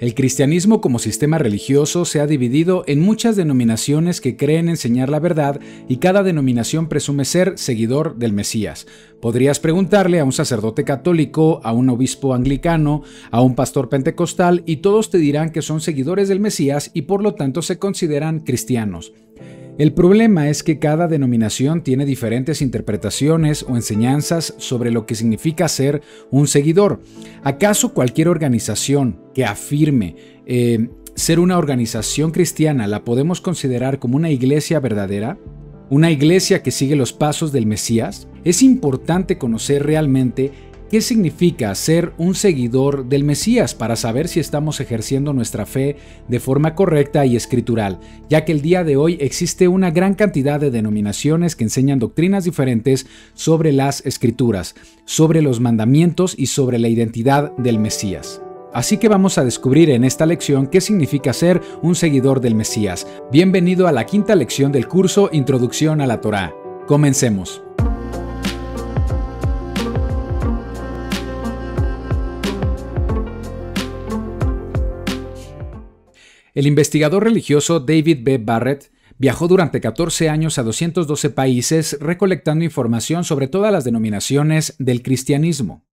El cristianismo como sistema religioso se ha dividido en muchas denominaciones que creen enseñar la verdad y cada denominación presume ser seguidor del Mesías. Podrías preguntarle a un sacerdote católico, a un obispo anglicano, a un pastor pentecostal y todos te dirán que son seguidores del Mesías y por lo tanto se consideran cristianos. El problema es que cada denominación tiene diferentes interpretaciones o enseñanzas sobre lo que significa ser un seguidor. ¿Acaso cualquier organización que afirme eh, ser una organización cristiana la podemos considerar como una iglesia verdadera? ¿Una iglesia que sigue los pasos del Mesías? Es importante conocer realmente ¿Qué significa ser un seguidor del Mesías para saber si estamos ejerciendo nuestra fe de forma correcta y escritural? Ya que el día de hoy existe una gran cantidad de denominaciones que enseñan doctrinas diferentes sobre las escrituras, sobre los mandamientos y sobre la identidad del Mesías. Así que vamos a descubrir en esta lección qué significa ser un seguidor del Mesías. Bienvenido a la quinta lección del curso Introducción a la Torá. Comencemos. El investigador religioso David B. Barrett viajó durante 14 años a 212 países recolectando información sobre todas las denominaciones del cristianismo.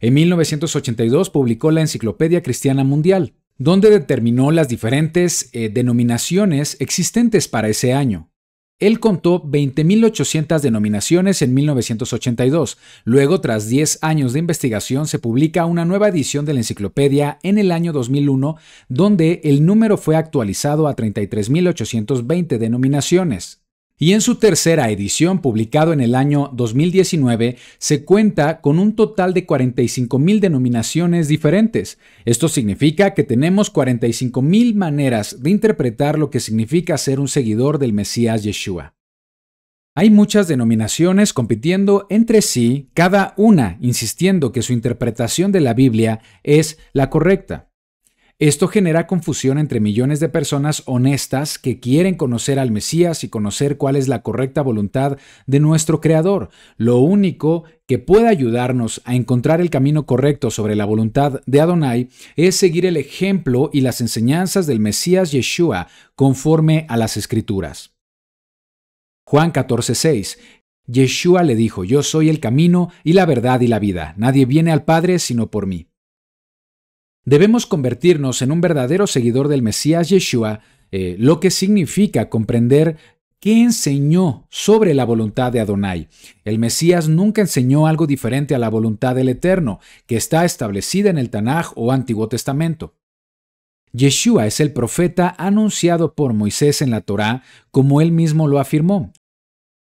En 1982 publicó la Enciclopedia Cristiana Mundial, donde determinó las diferentes eh, denominaciones existentes para ese año. Él contó 20.800 denominaciones en 1982. Luego, tras 10 años de investigación, se publica una nueva edición de la enciclopedia en el año 2001, donde el número fue actualizado a 33.820 denominaciones. Y en su tercera edición, publicado en el año 2019, se cuenta con un total de 45.000 denominaciones diferentes. Esto significa que tenemos 45.000 maneras de interpretar lo que significa ser un seguidor del Mesías Yeshua. Hay muchas denominaciones compitiendo entre sí, cada una insistiendo que su interpretación de la Biblia es la correcta. Esto genera confusión entre millones de personas honestas que quieren conocer al Mesías y conocer cuál es la correcta voluntad de nuestro Creador. Lo único que puede ayudarnos a encontrar el camino correcto sobre la voluntad de Adonai es seguir el ejemplo y las enseñanzas del Mesías Yeshua conforme a las Escrituras. Juan 14:6 Yeshua le dijo, Yo soy el camino y la verdad y la vida. Nadie viene al Padre sino por mí. Debemos convertirnos en un verdadero seguidor del Mesías Yeshua, eh, lo que significa comprender ¿Qué enseñó sobre la voluntad de Adonai? El Mesías nunca enseñó algo diferente a la voluntad del Eterno, que está establecida en el Tanaj o Antiguo Testamento. Yeshua es el profeta anunciado por Moisés en la Torá, como él mismo lo afirmó.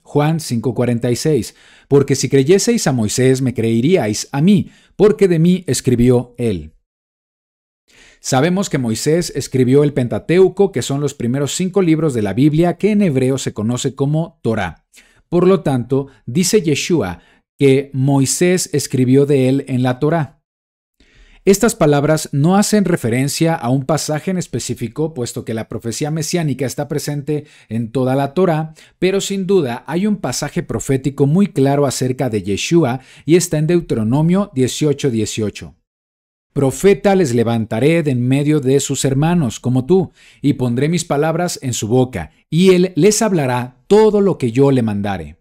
Juan 5:46, porque si creyeseis a Moisés me creeríais a mí, porque de mí escribió él. Sabemos que Moisés escribió el Pentateuco, que son los primeros cinco libros de la Biblia que en hebreo se conoce como Torah. Por lo tanto, dice Yeshua que Moisés escribió de él en la Torah. Estas palabras no hacen referencia a un pasaje en específico, puesto que la profecía mesiánica está presente en toda la Torá, pero sin duda hay un pasaje profético muy claro acerca de Yeshua y está en Deuteronomio 18:18. 18. Profeta les levantaré de en medio de sus hermanos, como tú, y pondré mis palabras en su boca, y él les hablará todo lo que yo le mandare.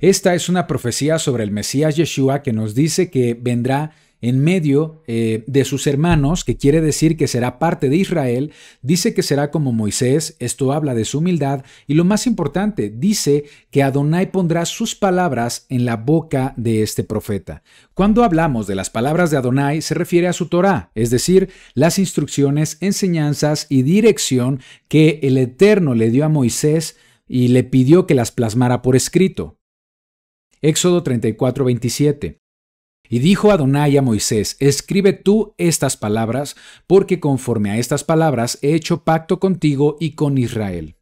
Esta es una profecía sobre el Mesías Yeshua que nos dice que vendrá en medio eh, de sus hermanos, que quiere decir que será parte de Israel, dice que será como Moisés, esto habla de su humildad, y lo más importante, dice que Adonai pondrá sus palabras en la boca de este profeta. Cuando hablamos de las palabras de Adonai, se refiere a su Torah, es decir, las instrucciones, enseñanzas y dirección que el Eterno le dio a Moisés y le pidió que las plasmara por escrito. Éxodo 34, y dijo Adonai a Moisés, escribe tú estas palabras, porque conforme a estas palabras he hecho pacto contigo y con Israel.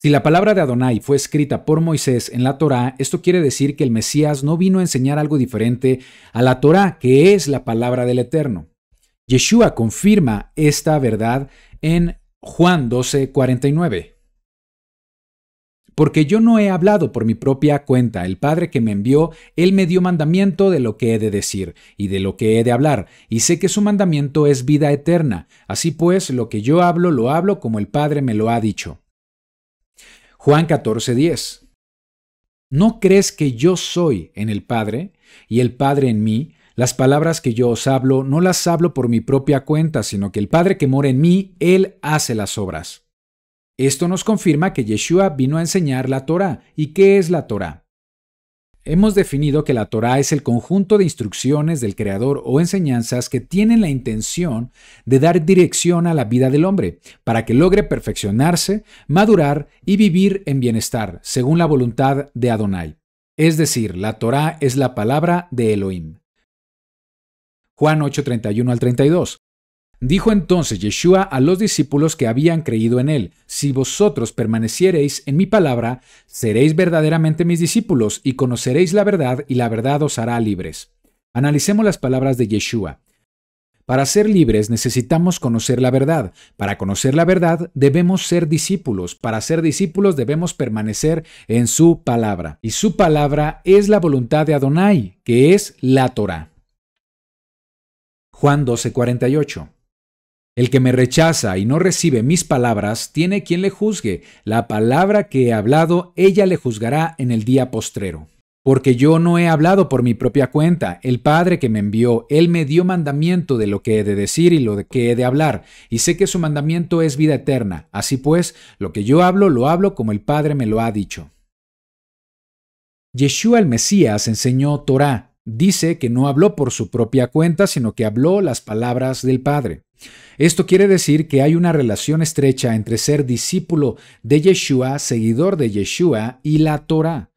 Si la palabra de Adonai fue escrita por Moisés en la Torá, esto quiere decir que el Mesías no vino a enseñar algo diferente a la Torá, que es la palabra del Eterno. Yeshua confirma esta verdad en Juan 12, porque yo no he hablado por mi propia cuenta. El Padre que me envió, Él me dio mandamiento de lo que he de decir y de lo que he de hablar, y sé que su mandamiento es vida eterna. Así pues, lo que yo hablo, lo hablo como el Padre me lo ha dicho. Juan 14:10 ¿No crees que yo soy en el Padre y el Padre en mí? Las palabras que yo os hablo no las hablo por mi propia cuenta, sino que el Padre que mora en mí, Él hace las obras. Esto nos confirma que Yeshua vino a enseñar la TORAH. ¿Y qué es la TORAH? Hemos definido que la TORAH es el conjunto de instrucciones del Creador o enseñanzas que tienen la intención de dar dirección a la vida del hombre, para que logre perfeccionarse, madurar y vivir en bienestar, según la voluntad de Adonai. Es decir, la TORAH es la palabra de Elohim. Juan 8:31 al 32. Dijo entonces Yeshua a los discípulos que habían creído en él, Si vosotros permaneciereis en mi palabra, seréis verdaderamente mis discípulos y conoceréis la verdad y la verdad os hará libres. Analicemos las palabras de Yeshua. Para ser libres necesitamos conocer la verdad. Para conocer la verdad debemos ser discípulos. Para ser discípulos debemos permanecer en su palabra. Y su palabra es la voluntad de Adonai, que es la Torah. Juan 12:48 el que me rechaza y no recibe mis palabras, tiene quien le juzgue. La palabra que he hablado, ella le juzgará en el día postrero. Porque yo no he hablado por mi propia cuenta, el Padre que me envió, Él me dio mandamiento de lo que he de decir y lo que he de hablar, y sé que su mandamiento es vida eterna. Así pues, lo que yo hablo, lo hablo como el Padre me lo ha dicho. Yeshua el Mesías enseñó Torah, dice que no habló por su propia cuenta, sino que habló las palabras del Padre. Esto quiere decir que hay una relación estrecha entre ser discípulo de Yeshua, seguidor de Yeshua y la Torah.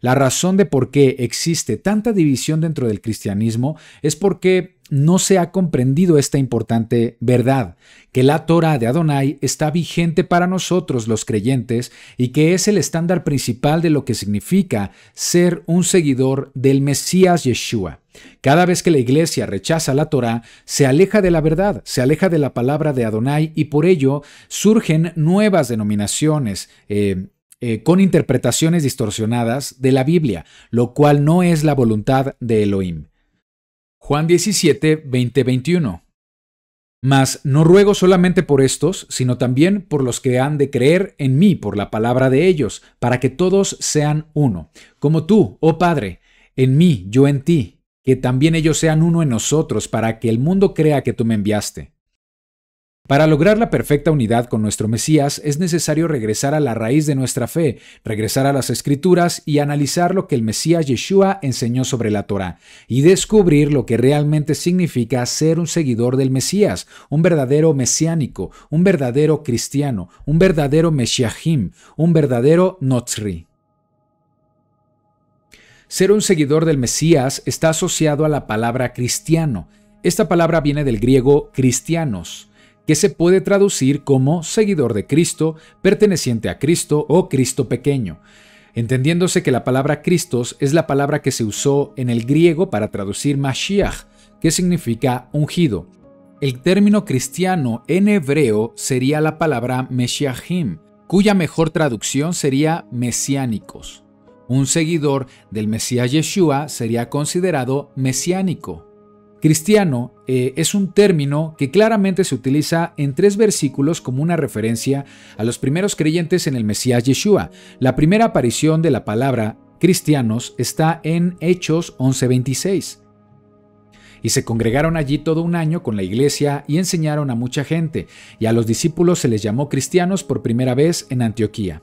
La razón de por qué existe tanta división dentro del cristianismo es porque no se ha comprendido esta importante verdad, que la Torah de Adonai está vigente para nosotros los creyentes y que es el estándar principal de lo que significa ser un seguidor del Mesías Yeshua. Cada vez que la iglesia rechaza la TORAH se aleja de la verdad, se aleja de la palabra de Adonai y por ello surgen nuevas denominaciones, eh, eh, con interpretaciones distorsionadas de la Biblia, lo cual no es la voluntad de Elohim. Juan 17, 20, 21. Mas no ruego solamente por estos, sino también por los que han de creer en mí por la palabra de ellos, para que todos sean uno, como tú, oh Padre, en mí, yo en ti, que también ellos sean uno en nosotros, para que el mundo crea que tú me enviaste. Para lograr la perfecta unidad con nuestro Mesías es necesario regresar a la raíz de nuestra fe, regresar a las escrituras y analizar lo que el Mesías Yeshua enseñó sobre la Torah y descubrir lo que realmente significa ser un seguidor del Mesías, un verdadero mesiánico, un verdadero cristiano, un verdadero meshiachim, un verdadero notzri. Ser un seguidor del Mesías está asociado a la palabra cristiano. Esta palabra viene del griego cristianos que se puede traducir como seguidor de Cristo, perteneciente a Cristo o Cristo pequeño, entendiéndose que la palabra Cristos es la palabra que se usó en el griego para traducir Mashiach, que significa ungido. El término cristiano en hebreo sería la palabra Meshiachim, cuya mejor traducción sería mesiánicos. Un seguidor del Mesías Yeshua sería considerado mesiánico. Cristiano eh, es un término que claramente se utiliza en tres versículos como una referencia a los primeros creyentes en el Mesías Yeshua. La primera aparición de la palabra cristianos está en Hechos 11:26. Y se congregaron allí todo un año con la iglesia y enseñaron a mucha gente, y a los discípulos se les llamó cristianos por primera vez en Antioquía.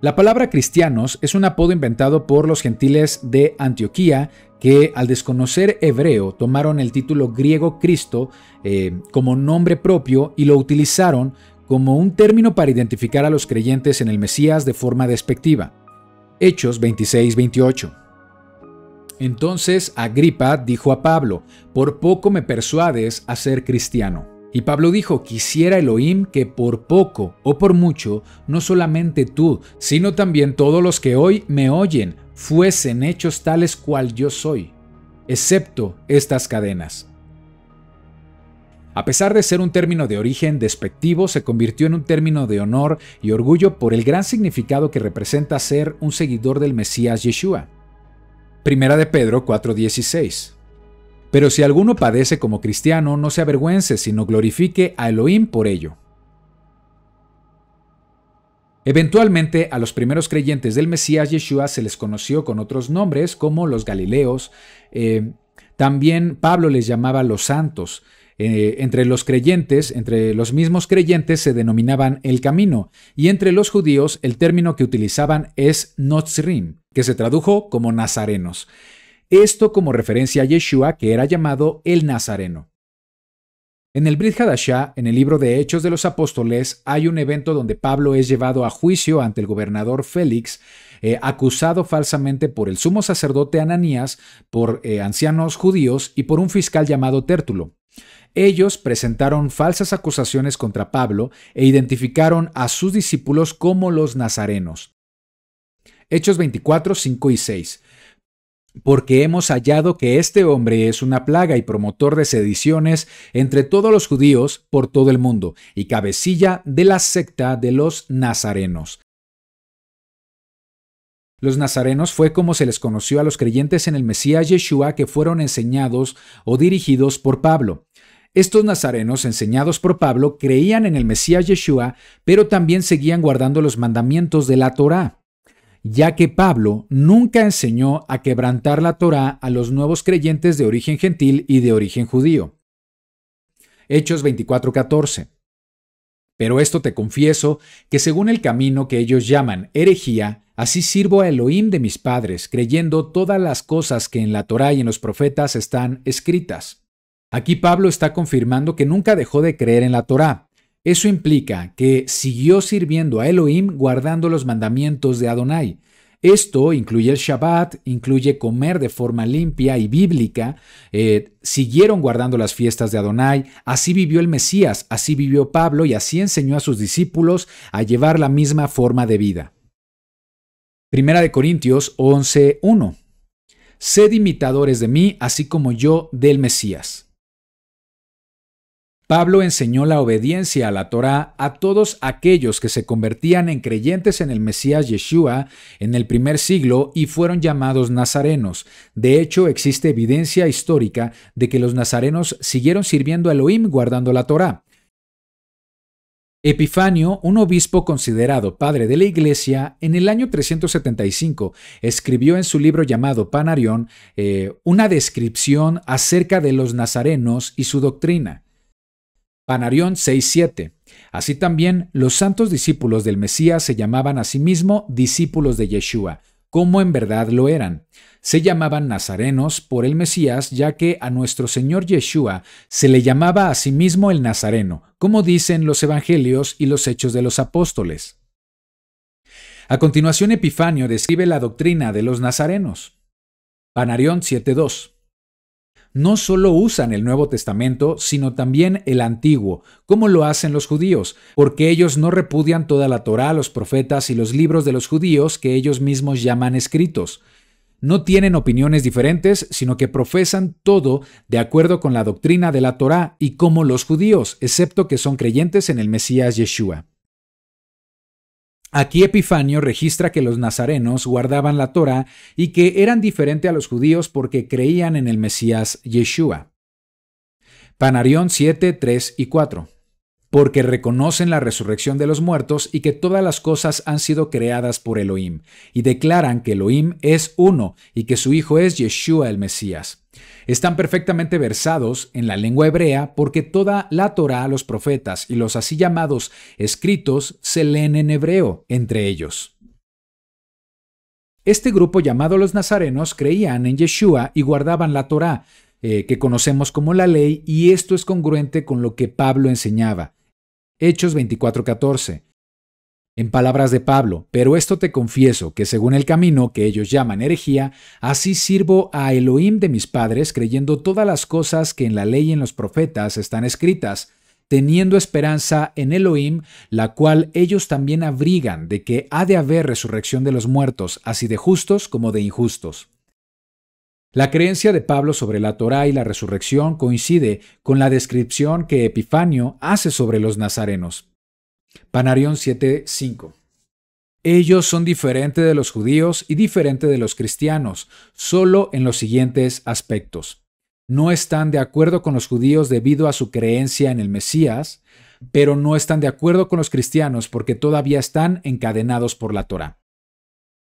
La palabra cristianos es un apodo inventado por los gentiles de Antioquía que al desconocer hebreo tomaron el título griego Cristo eh, como nombre propio y lo utilizaron como un término para identificar a los creyentes en el Mesías de forma despectiva. Hechos 26-28. Entonces Agripa dijo a Pablo, por poco me persuades a ser cristiano. Y Pablo dijo, quisiera Elohim que por poco o por mucho, no solamente tú, sino también todos los que hoy me oyen, fuesen hechos tales cual yo soy, excepto estas cadenas. A pesar de ser un término de origen despectivo, se convirtió en un término de honor y orgullo por el gran significado que representa ser un seguidor del Mesías Yeshua. Primera de Pedro 4:16 pero si alguno padece como cristiano, no se avergüence, sino glorifique a Elohim por ello. Eventualmente, a los primeros creyentes del Mesías Yeshua se les conoció con otros nombres como los Galileos. Eh, también Pablo les llamaba los santos. Eh, entre los creyentes, entre los mismos creyentes se denominaban el camino, y entre los judíos el término que utilizaban es Notzrim, que se tradujo como nazarenos. Esto como referencia a Yeshua, que era llamado el Nazareno. En el Brit Hadashah, en el libro de Hechos de los Apóstoles, hay un evento donde Pablo es llevado a juicio ante el gobernador Félix, eh, acusado falsamente por el sumo sacerdote Ananías, por eh, ancianos judíos y por un fiscal llamado Tértulo. Ellos presentaron falsas acusaciones contra Pablo e identificaron a sus discípulos como los nazarenos. Hechos 24, 5 y 6 porque hemos hallado que este hombre es una plaga y promotor de sediciones entre todos los judíos por todo el mundo, y cabecilla de la secta de los nazarenos. Los nazarenos fue como se les conoció a los creyentes en el Mesías Yeshua que fueron enseñados o dirigidos por Pablo. Estos nazarenos, enseñados por Pablo, creían en el Mesías Yeshua, pero también seguían guardando los mandamientos de la Torá ya que Pablo nunca enseñó a quebrantar la Torá a los nuevos creyentes de origen gentil y de origen judío. Hechos 24:14. Pero esto te confieso, que según el camino que ellos llaman herejía, así sirvo a Elohim de mis padres, creyendo todas las cosas que en la Torá y en los profetas están escritas. Aquí Pablo está confirmando que nunca dejó de creer en la Torá, eso implica que siguió sirviendo a Elohim guardando los mandamientos de Adonai. Esto incluye el Shabbat, incluye comer de forma limpia y bíblica, eh, siguieron guardando las fiestas de Adonai, así vivió el Mesías, así vivió Pablo y así enseñó a sus discípulos a llevar la misma forma de vida. Primera de Corintios 11:1 Sed imitadores de mí, así como yo del Mesías. Pablo enseñó la obediencia a la Torá a todos aquellos que se convertían en creyentes en el Mesías Yeshua en el primer siglo y fueron llamados nazarenos. De hecho, existe evidencia histórica de que los nazarenos siguieron sirviendo a Elohim guardando la Torá. Epifanio, un obispo considerado padre de la Iglesia, en el año 375 escribió en su libro llamado Panarión eh, una descripción acerca de los nazarenos y su doctrina. Panarión 6.7. Así también, los santos discípulos del Mesías se llamaban a sí mismo discípulos de Yeshua, como en verdad lo eran. Se llamaban nazarenos por el Mesías, ya que a nuestro Señor Yeshua se le llamaba a sí mismo el nazareno, como dicen los evangelios y los hechos de los apóstoles. A continuación, Epifanio describe la doctrina de los nazarenos. Panarión 7.2 no solo usan el Nuevo Testamento, sino también el Antiguo, como lo hacen los judíos, porque ellos no repudian toda la Torá, los profetas y los libros de los judíos que ellos mismos llaman escritos. No tienen opiniones diferentes, sino que profesan todo de acuerdo con la doctrina de la Torá y como los judíos, excepto que son creyentes en el Mesías Yeshua. Aquí Epifanio registra que los nazarenos guardaban la Torah y que eran diferente a los judíos porque creían en el Mesías Yeshua. Panarión 7, 3 y 4. Porque reconocen la resurrección de los muertos y que todas las cosas han sido creadas por Elohim, y declaran que Elohim es uno y que su Hijo es Yeshua el Mesías. Están perfectamente versados en la lengua hebrea porque toda la Torá, los profetas y los así llamados escritos se leen en hebreo entre ellos. Este grupo llamado los nazarenos creían en Yeshua y guardaban la Torá, eh, que conocemos como la ley, y esto es congruente con lo que Pablo enseñaba. Hechos 24:14. En palabras de Pablo, pero esto te confieso, que según el camino que ellos llaman herejía, así sirvo a Elohim de mis padres, creyendo todas las cosas que en la ley y en los profetas están escritas, teniendo esperanza en Elohim, la cual ellos también abrigan de que ha de haber resurrección de los muertos, así de justos como de injustos. La creencia de Pablo sobre la Torá y la resurrección coincide con la descripción que Epifanio hace sobre los nazarenos. Panarión 7:5. Ellos son diferentes de los judíos y diferentes de los cristianos, solo en los siguientes aspectos. No están de acuerdo con los judíos debido a su creencia en el Mesías, pero no están de acuerdo con los cristianos porque todavía están encadenados por la Torah.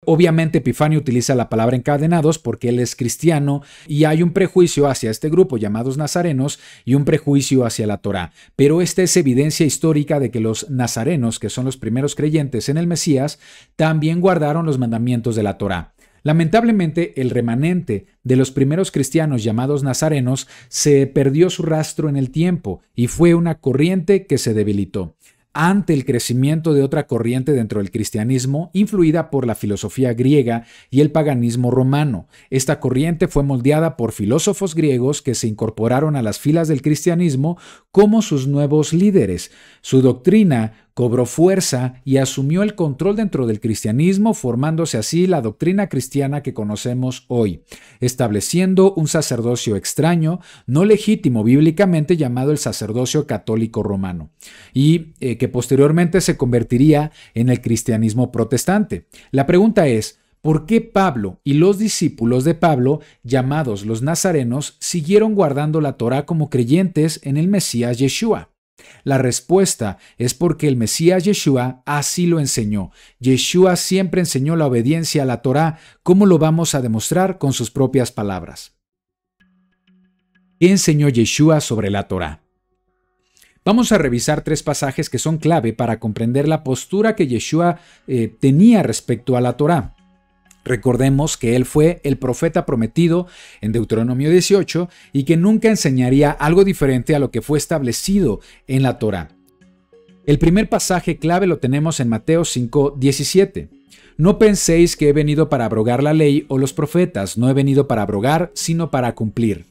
Obviamente Epifanio utiliza la palabra encadenados porque él es cristiano y hay un prejuicio hacia este grupo llamados nazarenos y un prejuicio hacia la Torá, pero esta es evidencia histórica de que los nazarenos, que son los primeros creyentes en el Mesías, también guardaron los mandamientos de la Torá. Lamentablemente, el remanente de los primeros cristianos llamados nazarenos se perdió su rastro en el tiempo y fue una corriente que se debilitó ante el crecimiento de otra corriente dentro del cristianismo influida por la filosofía griega y el paganismo romano. Esta corriente fue moldeada por filósofos griegos que se incorporaron a las filas del cristianismo como sus nuevos líderes. Su doctrina cobró fuerza y asumió el control dentro del cristianismo, formándose así la doctrina cristiana que conocemos hoy, estableciendo un sacerdocio extraño, no legítimo bíblicamente llamado el sacerdocio católico romano, y eh, que posteriormente se convertiría en el cristianismo protestante. La pregunta es, ¿Por qué Pablo y los discípulos de Pablo, llamados los nazarenos, siguieron guardando la Torá como creyentes en el Mesías Yeshua? La respuesta es porque el Mesías Yeshua así lo enseñó. Yeshua siempre enseñó la obediencia a la Torá, como lo vamos a demostrar con sus propias palabras. ¿Qué enseñó Yeshua sobre la Torá? Vamos a revisar tres pasajes que son clave para comprender la postura que Yeshua eh, tenía respecto a la Torá. Recordemos que él fue el profeta prometido en Deuteronomio 18 y que nunca enseñaría algo diferente a lo que fue establecido en la Torá. El primer pasaje clave lo tenemos en Mateo 5:17. No penséis que he venido para abrogar la ley o los profetas, no he venido para abrogar, sino para cumplir.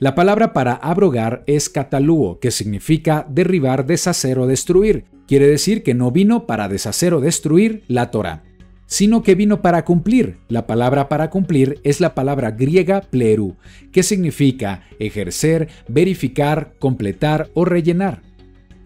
La palabra para abrogar es catalúo, que significa derribar, deshacer o destruir. Quiere decir que no vino para deshacer o destruir la Torah sino que vino para cumplir. La palabra para cumplir es la palabra griega pleru, que significa ejercer, verificar, completar o rellenar.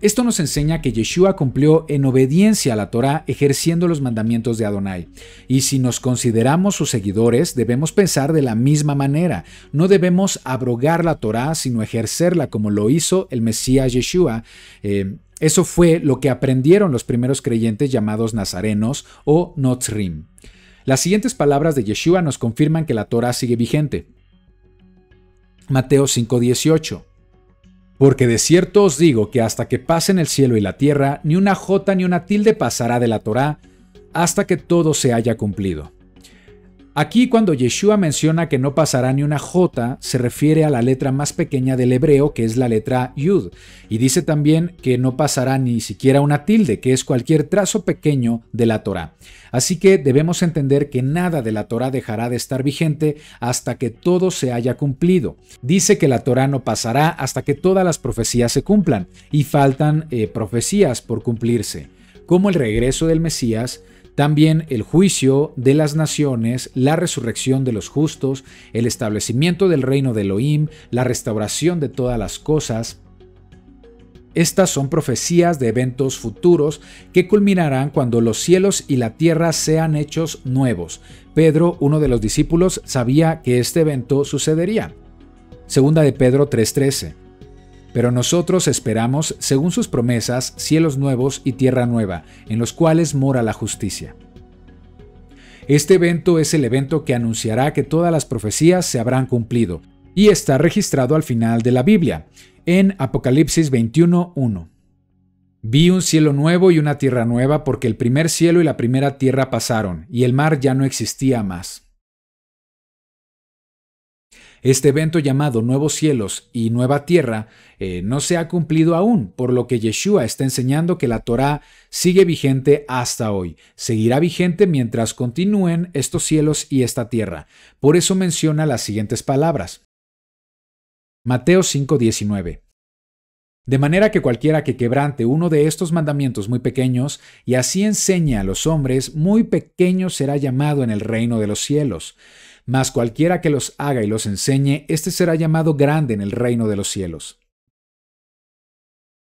Esto nos enseña que Yeshua cumplió en obediencia a la TORAH ejerciendo los mandamientos de Adonai. Y si nos consideramos sus seguidores, debemos pensar de la misma manera. No debemos abrogar la TORAH sino ejercerla como lo hizo el Mesías Yeshua. Eh, eso fue lo que aprendieron los primeros creyentes llamados nazarenos o Notzrim. Las siguientes palabras de Yeshua nos confirman que la Torah sigue vigente. Mateo 5:18 porque de cierto os digo que hasta que pasen el cielo y la tierra, ni una jota ni una tilde pasará de la Torá hasta que todo se haya cumplido. Aquí cuando Yeshua menciona que no pasará ni una J, se refiere a la letra más pequeña del hebreo, que es la letra yud, y dice también que no pasará ni siquiera una tilde, que es cualquier trazo pequeño de la Torá. Así que debemos entender que nada de la Torá dejará de estar vigente hasta que todo se haya cumplido. Dice que la Torá no pasará hasta que todas las profecías se cumplan, y faltan eh, profecías por cumplirse como el regreso del Mesías, también el juicio de las naciones, la resurrección de los justos, el establecimiento del reino de Elohim, la restauración de todas las cosas, estas son profecías de eventos futuros que culminarán cuando los cielos y la tierra sean hechos nuevos. Pedro, uno de los discípulos, sabía que este evento sucedería. Segunda de Pedro 3:13. Pero nosotros esperamos, según sus promesas, cielos nuevos y tierra nueva, en los cuales mora la justicia. Este evento es el evento que anunciará que todas las profecías se habrán cumplido, y está registrado al final de la Biblia, en Apocalipsis 21.1. Vi un cielo nuevo y una tierra nueva porque el primer cielo y la primera tierra pasaron, y el mar ya no existía más. Este evento llamado Nuevos Cielos y Nueva Tierra eh, no se ha cumplido aún, por lo que Yeshua está enseñando que la Torá sigue vigente hasta hoy. Seguirá vigente mientras continúen estos cielos y esta tierra. Por eso menciona las siguientes palabras. Mateo 5:19 de manera que cualquiera que quebrante uno de estos mandamientos muy pequeños y así enseñe a los hombres, muy pequeño será llamado en el reino de los cielos. Mas cualquiera que los haga y los enseñe, éste será llamado grande en el reino de los cielos.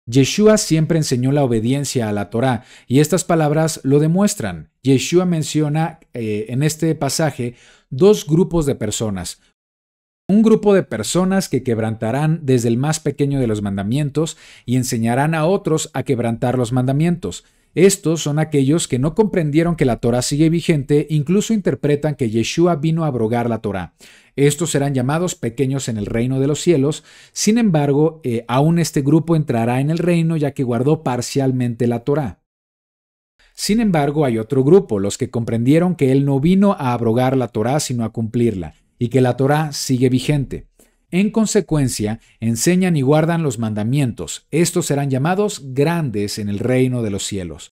Yeshua siempre enseñó la obediencia a la Torá y estas palabras lo demuestran. Yeshua menciona eh, en este pasaje dos grupos de personas, un grupo de personas que quebrantarán desde el más pequeño de los mandamientos y enseñarán a otros a quebrantar los mandamientos. Estos son aquellos que no comprendieron que la Torah sigue vigente, incluso interpretan que Yeshua vino a abrogar la Torah. Estos serán llamados pequeños en el reino de los cielos. Sin embargo, eh, aún este grupo entrará en el reino ya que guardó parcialmente la Torah. Sin embargo, hay otro grupo, los que comprendieron que él no vino a abrogar la Torah, sino a cumplirla y que la Torá sigue vigente. En consecuencia, enseñan y guardan los mandamientos. Estos serán llamados grandes en el reino de los cielos.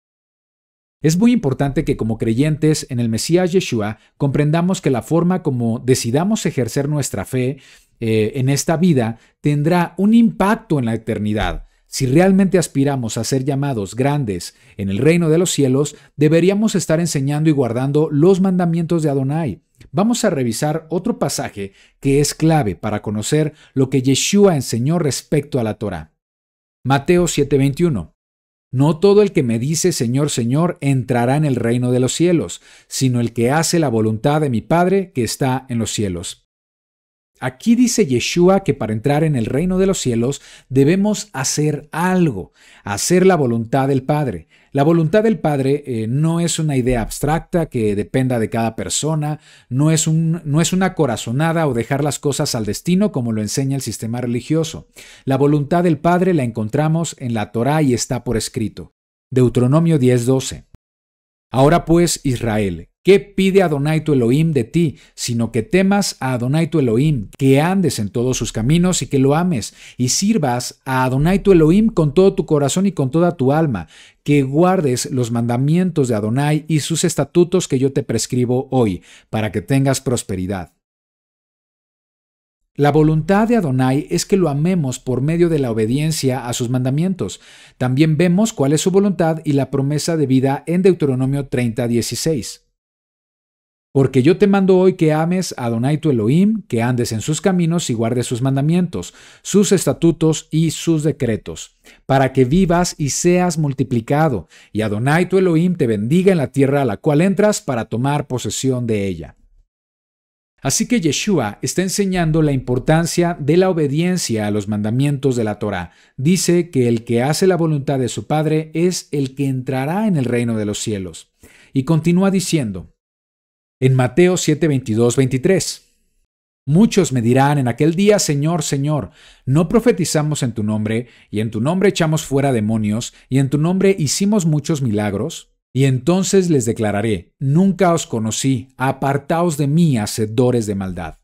Es muy importante que como creyentes en el Mesías Yeshua comprendamos que la forma como decidamos ejercer nuestra fe eh, en esta vida tendrá un impacto en la eternidad. Si realmente aspiramos a ser llamados grandes en el reino de los cielos, deberíamos estar enseñando y guardando los mandamientos de Adonai. Vamos a revisar otro pasaje que es clave para conocer lo que Yeshua enseñó respecto a la TORAH. Mateo 7:21. No todo el que me dice Señor, Señor entrará en el reino de los cielos, sino el que hace la voluntad de mi Padre que está en los cielos. Aquí dice Yeshua que para entrar en el reino de los cielos debemos hacer algo, hacer la voluntad del Padre. La voluntad del Padre eh, no es una idea abstracta que dependa de cada persona, no es, una corazonada o dejar las cosas al destino como lo enseña el sistema religioso. La voluntad del Padre la encontramos en la Torá y está por escrito. Deuteronomio 10:12. Ahora pues, Israel, ¿Qué pide Adonai tu Elohim de ti? Sino que temas a Adonai tu Elohim, que andes en todos sus caminos y que lo ames, y sirvas a Adonai tu Elohim con todo tu corazón y con toda tu alma, que guardes los mandamientos de Adonai y sus estatutos que yo te prescribo hoy, para que tengas prosperidad. La voluntad de Adonai es que lo amemos por medio de la obediencia a sus mandamientos. También vemos cuál es su voluntad y la promesa de vida en Deuteronomio 30, 16. Porque yo te mando hoy que ames a Adonai tu Elohim, que andes en sus caminos y guardes sus mandamientos, sus estatutos y sus decretos, para que vivas y seas multiplicado, y Adonai tu Elohim te bendiga en la tierra a la cual entras para tomar posesión de ella. Así que Yeshua está enseñando la importancia de la obediencia a los mandamientos de la Torah. Dice que el que hace la voluntad de su Padre es el que entrará en el reino de los cielos. Y continúa diciendo, en Mateo 7, 22, 23. Muchos me dirán en aquel día, Señor, Señor, no profetizamos en tu nombre, y en tu nombre echamos fuera demonios, y en tu nombre hicimos muchos milagros. Y entonces les declararé, nunca os conocí, apartaos de mí, hacedores de maldad.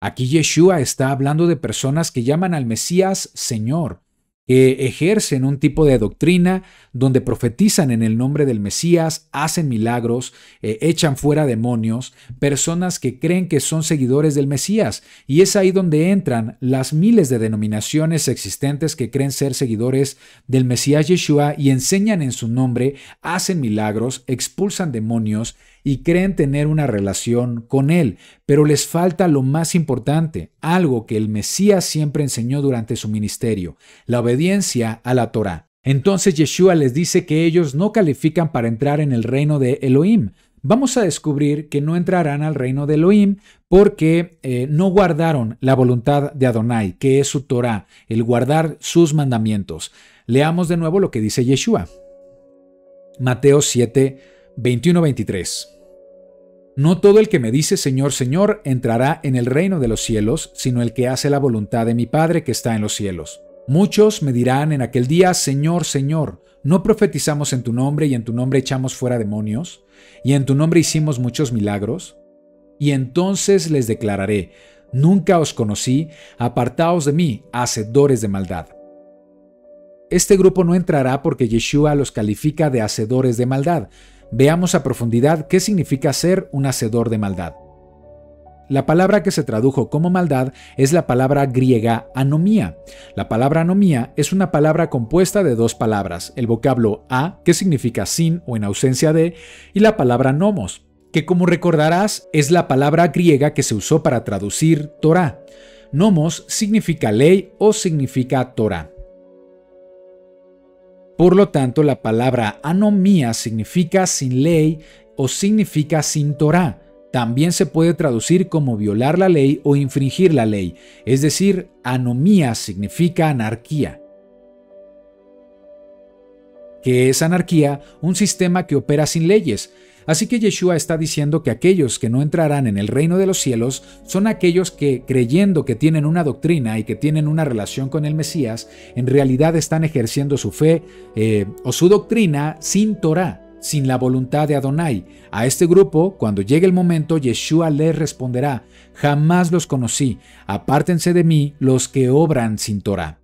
Aquí Yeshua está hablando de personas que llaman al Mesías Señor, que ejercen un tipo de doctrina donde profetizan en el nombre del Mesías, hacen milagros, eh, echan fuera demonios, personas que creen que son seguidores del Mesías. Y es ahí donde entran las miles de denominaciones existentes que creen ser seguidores del Mesías Yeshua y enseñan en su nombre, hacen milagros, expulsan demonios, y creen tener una relación con Él, pero les falta lo más importante, algo que el Mesías siempre enseñó durante su ministerio, la obediencia a la TORAH. Entonces Yeshua les dice que ellos no califican para entrar en el reino de Elohim, vamos a descubrir que no entrarán al reino de Elohim porque eh, no guardaron la voluntad de Adonai, que es su Torah, el guardar sus mandamientos. Leamos de nuevo lo que dice Yeshua. Mateo 7, 21-23. No todo el que me dice Señor, Señor entrará en el reino de los cielos, sino el que hace la voluntad de mi Padre que está en los cielos. Muchos me dirán en aquel día, Señor, Señor, ¿no profetizamos en tu nombre y en tu nombre echamos fuera demonios? ¿Y en tu nombre hicimos muchos milagros? Y entonces les declararé, Nunca os conocí, apartaos de mí, hacedores de maldad. Este grupo no entrará porque Yeshua los califica de hacedores de maldad, veamos a profundidad qué significa ser un hacedor de maldad. La palabra que se tradujo como maldad es la palabra griega anomía. La palabra anomía es una palabra compuesta de dos palabras, el vocablo a, que significa sin o en ausencia de, y la palabra nomos, que como recordarás es la palabra griega que se usó para traducir Torah. Nomos significa ley o significa Torah. Por lo tanto, la palabra anomía significa sin ley o significa sin Torah. También se puede traducir como violar la ley o infringir la ley, es decir, anomía significa anarquía. ¿Qué es anarquía? Un sistema que opera sin leyes. Así que Yeshua está diciendo que aquellos que no entrarán en el reino de los cielos son aquellos que, creyendo que tienen una doctrina y que tienen una relación con el Mesías, en realidad están ejerciendo su fe eh, o su doctrina sin Torah sin la voluntad de Adonai. A este grupo, cuando llegue el momento, Yeshua les responderá, jamás los conocí, apártense de mí los que obran sin Torah.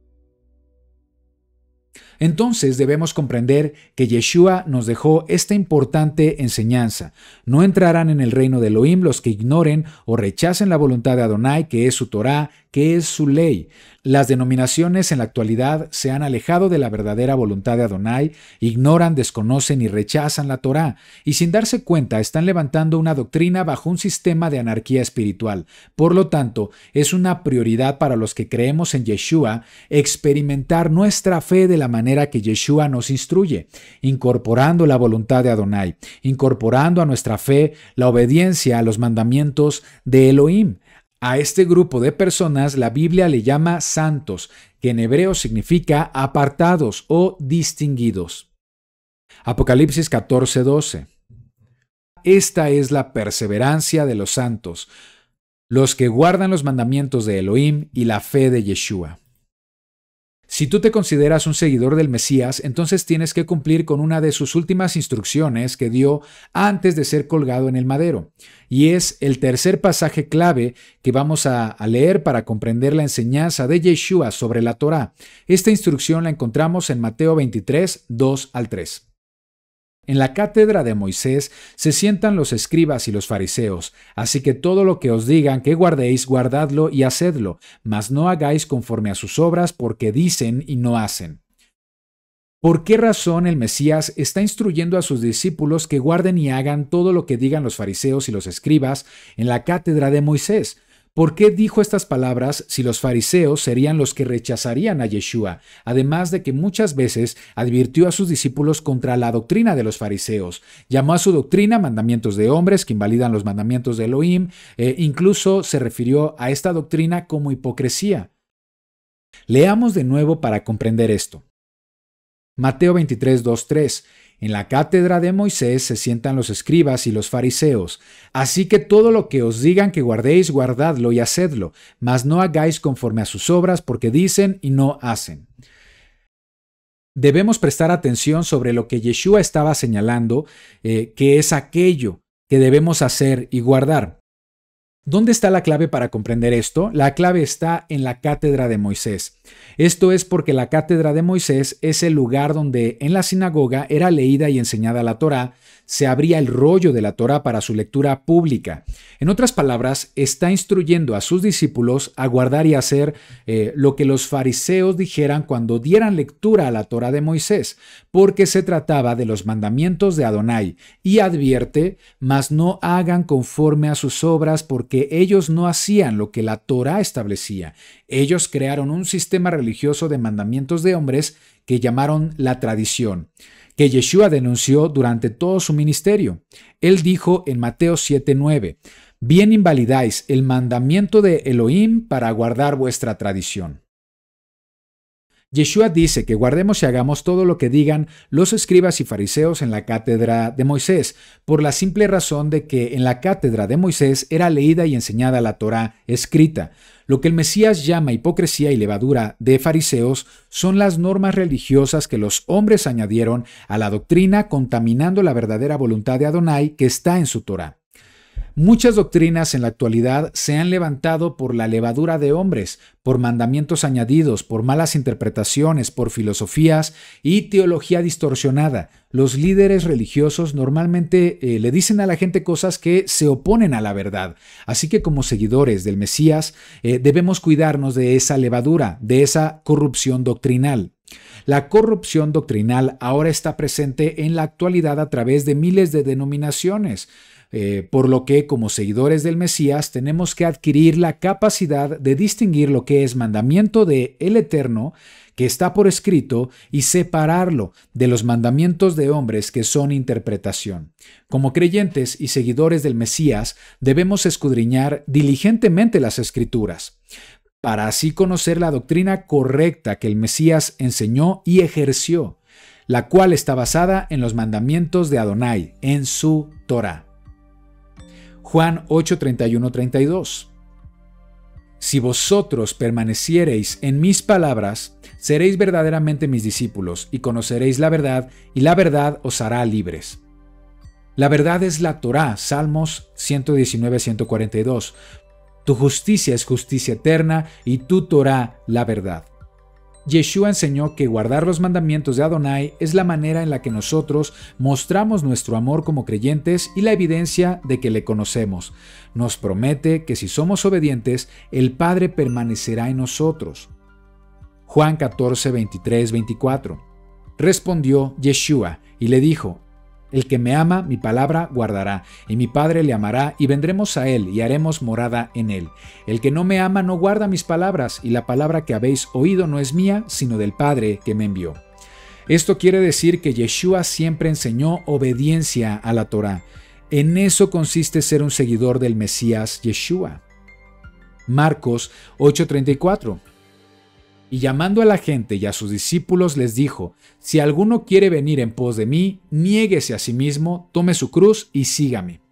Entonces debemos comprender que Yeshua nos dejó esta importante enseñanza. No entrarán en el reino de Elohim los que ignoren o rechacen la voluntad de Adonai, que es su Torah, que es su ley. Las denominaciones en la actualidad se han alejado de la verdadera voluntad de Adonai, ignoran, desconocen y rechazan la Torá, y sin darse cuenta están levantando una doctrina bajo un sistema de anarquía espiritual. Por lo tanto, es una prioridad para los que creemos en Yeshua experimentar nuestra fe de la manera que Yeshua nos instruye, incorporando la voluntad de Adonai, incorporando a nuestra fe la obediencia a los mandamientos de Elohim. A este grupo de personas la Biblia le llama santos, que en hebreo significa apartados o distinguidos. Apocalipsis 14:12. Esta es la perseverancia de los santos, los que guardan los mandamientos de Elohim y la fe de Yeshua. Si tú te consideras un seguidor del Mesías, entonces tienes que cumplir con una de sus últimas instrucciones que dio antes de ser colgado en el madero. Y es el tercer pasaje clave que vamos a, leer para comprender la enseñanza de Yeshua sobre la Torah. Esta instrucción la encontramos en Mateo 23, 2 al 3. En la cátedra de Moisés se sientan los escribas y los fariseos, así que todo lo que os digan que guardéis, guardadlo y hacedlo, mas no hagáis conforme a sus obras porque dicen y no hacen. ¿Por qué razón el Mesías está instruyendo a sus discípulos que guarden y hagan todo lo que digan los fariseos y los escribas en la cátedra de Moisés? ¿Por qué dijo estas palabras si los fariseos serían los que rechazarían a Yeshua? Además de que muchas veces advirtió a sus discípulos contra la doctrina de los fariseos. Llamó a su doctrina mandamientos de hombres que invalidan los mandamientos de Elohim. e incluso se refirió a esta doctrina como hipocresía. Leamos de nuevo para comprender esto. Mateo 23, en la cátedra de Moisés se sientan los escribas y los fariseos. Así que todo lo que os digan que guardéis, guardadlo y hacedlo, mas no hagáis conforme a sus obras, porque dicen y no hacen. Debemos prestar atención sobre lo que Yeshua estaba señalando, eh, que es aquello que debemos hacer y guardar. ¿Dónde está la clave para comprender esto? La clave está en la cátedra de Moisés. Esto es porque la cátedra de Moisés es el lugar donde en la sinagoga era leída y enseñada la Torá, se abría el rollo de la Torah para su lectura pública. En otras palabras, está instruyendo a sus discípulos a guardar y hacer eh, lo que los fariseos dijeran cuando dieran lectura a la Torah de Moisés, porque se trataba de los mandamientos de Adonai, y advierte, mas no hagan conforme a sus obras, porque ellos no hacían lo que la Torah establecía. Ellos crearon un sistema religioso de mandamientos de hombres que llamaron la tradición que Yeshua denunció durante todo su ministerio. Él dijo en Mateo 7:9, bien invalidáis el mandamiento de Elohim para guardar vuestra tradición. Yeshua dice que guardemos y hagamos todo lo que digan los escribas y fariseos en la cátedra de Moisés, por la simple razón de que en la cátedra de Moisés era leída y enseñada la Torá escrita. Lo que el Mesías llama hipocresía y levadura de fariseos son las normas religiosas que los hombres añadieron a la doctrina contaminando la verdadera voluntad de Adonai que está en su Torá. Muchas doctrinas en la actualidad se han levantado por la levadura de hombres, por mandamientos añadidos, por malas interpretaciones, por filosofías y teología distorsionada. Los líderes religiosos normalmente eh, le dicen a la gente cosas que se oponen a la verdad. Así que como seguidores del Mesías eh, debemos cuidarnos de esa levadura, de esa corrupción doctrinal. La corrupción doctrinal ahora está presente en la actualidad a través de miles de denominaciones. Eh, por lo que como seguidores del Mesías tenemos que adquirir la capacidad de distinguir lo que es mandamiento de el Eterno, que está por escrito, y separarlo de los mandamientos de hombres que son interpretación. Como creyentes y seguidores del Mesías debemos escudriñar diligentemente las escrituras para así conocer la doctrina correcta que el Mesías enseñó y ejerció, la cual está basada en los mandamientos de Adonai, en su Torah. Juan 8, 31, 32. Si vosotros permaneciereis en mis palabras, seréis verdaderamente mis discípulos y conoceréis la verdad, y la verdad os hará libres. La verdad es la Torá, Salmos 119-142. Tu justicia es justicia eterna y tu Torá la verdad. Yeshua enseñó que guardar los mandamientos de Adonai es la manera en la que nosotros mostramos nuestro amor como creyentes y la evidencia de que le conocemos. Nos promete que si somos obedientes, el Padre permanecerá en nosotros. Juan 14, 23, 24. Respondió Yeshua y le dijo, el que me ama, mi palabra guardará, y mi Padre le amará, y vendremos a él, y haremos morada en él. El que no me ama no guarda mis palabras, y la palabra que habéis oído no es mía, sino del Padre que me envió. Esto quiere decir que Yeshua siempre enseñó obediencia a la TORAH. En eso consiste ser un seguidor del Mesías Yeshua. Marcos 8:34 y llamando a la gente y a sus discípulos les dijo, Si alguno quiere venir en pos de mí, niéguese a sí mismo, tome su cruz y sígame.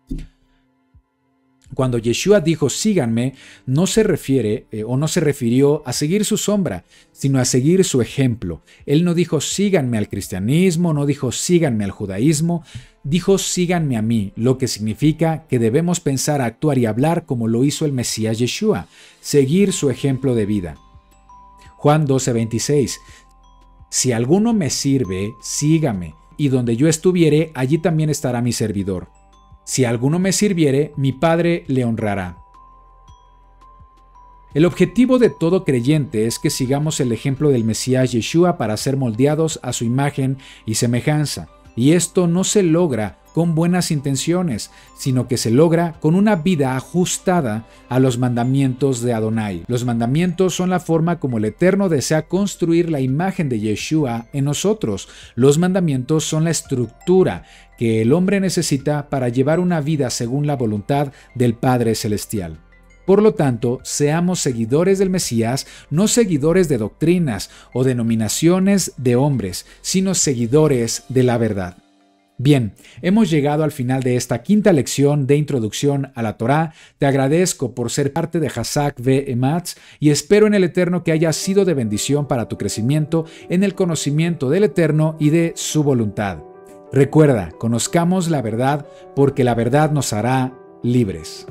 Cuando Yeshua dijo síganme, no se refiere eh, o no se refirió a seguir su sombra, sino a seguir su ejemplo. Él no dijo síganme al cristianismo, no dijo síganme al judaísmo, dijo síganme a mí, lo que significa que debemos pensar, actuar y hablar como lo hizo el Mesías Yeshua, seguir su ejemplo de vida. Juan 12:26. Si alguno me sirve, sígame, y donde yo estuviere, allí también estará mi servidor. Si alguno me sirviere, mi Padre le honrará. El objetivo de todo creyente es que sigamos el ejemplo del Mesías Yeshua para ser moldeados a su imagen y semejanza, y esto no se logra con buenas intenciones, sino que se logra con una vida ajustada a los mandamientos de Adonai. Los mandamientos son la forma como el Eterno desea construir la imagen de Yeshua en nosotros. Los mandamientos son la estructura que el hombre necesita para llevar una vida según la voluntad del Padre Celestial. Por lo tanto, seamos seguidores del Mesías, no seguidores de doctrinas o denominaciones de hombres, sino seguidores de la verdad. Bien, hemos llegado al final de esta quinta lección de introducción a la Torá. Te agradezco por ser parte de Hazak V. Ematz y espero en el Eterno que haya sido de bendición para tu crecimiento en el conocimiento del Eterno y de su voluntad. Recuerda, conozcamos la verdad porque la verdad nos hará libres.